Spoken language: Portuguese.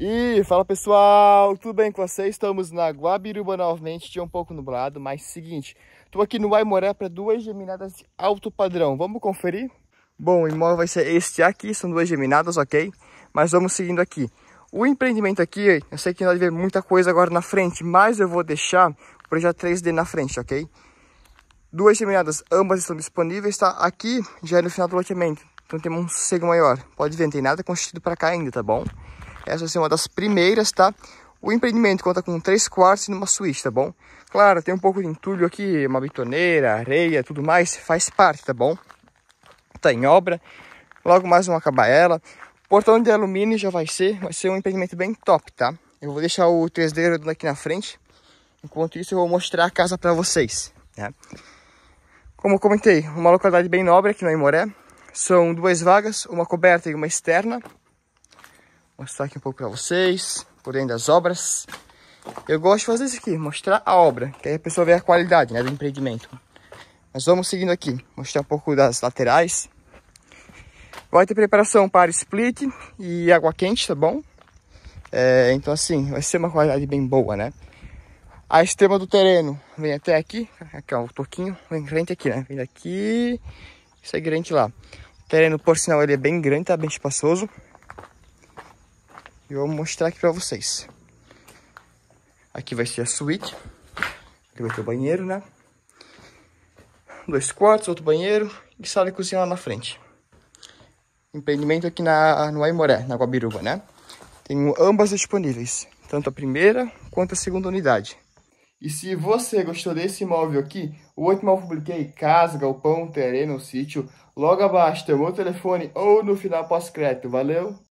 E fala pessoal, tudo bem com vocês? Estamos na Guabiruba novamente, dia um pouco nublado, mas seguinte, estou aqui no Aimoré para duas geminadas de alto padrão, vamos conferir? Bom, o imóvel vai ser este aqui, são duas geminadas, ok? Mas vamos seguindo aqui. O empreendimento aqui, eu sei que nós vai ver muita coisa agora na frente, mas eu vou deixar o projeto 3D na frente, ok? Duas geminadas, ambas estão disponíveis, tá? Aqui já é no final do loteamento, então tem um sossego maior. Pode ver, não tem nada construído para cá ainda, tá bom? Essa vai ser uma das primeiras, tá? O empreendimento conta com três quartos e uma suíte, tá bom? Claro, tem um pouco de entulho aqui, uma bitoneira, areia, tudo mais, faz parte, tá bom? Tá em obra, logo mais vão acabar ela. Portão de alumínio já vai ser, vai ser um empreendimento bem top, tá? Eu vou deixar o 3D aqui na frente. Enquanto isso, eu vou mostrar a casa para vocês, né? Como eu comentei, uma localidade bem nobre aqui no Imoré. São duas vagas, uma coberta e uma externa mostrar aqui um pouco para vocês, por dentro das obras. Eu gosto de fazer isso aqui, mostrar a obra, que aí a pessoa vê a qualidade né, do empreendimento. Mas vamos seguindo aqui, mostrar um pouco das laterais. Vai ter preparação para split e água quente, tá bom? É, então assim, vai ser uma qualidade bem boa, né? A extrema do terreno vem até aqui, aqui ó, um pouquinho, vem frente aqui, né? Vem daqui, segue frente lá. O terreno, por sinal, ele é bem grande, tá bem espaçoso. E eu vou mostrar aqui pra vocês. Aqui vai ser a suíte. Aqui vai ter o banheiro, né? Dois quartos, outro banheiro e sala e cozinha lá na frente. Empreendimento aqui na, no Aimoré, na Guabiruba, né? Tenho ambas disponíveis, tanto a primeira quanto a segunda unidade. E se você gostou desse imóvel aqui, o último eu publiquei casa, galpão, terreno, sítio, logo abaixo tem o meu telefone ou no final pós-crédito. Valeu!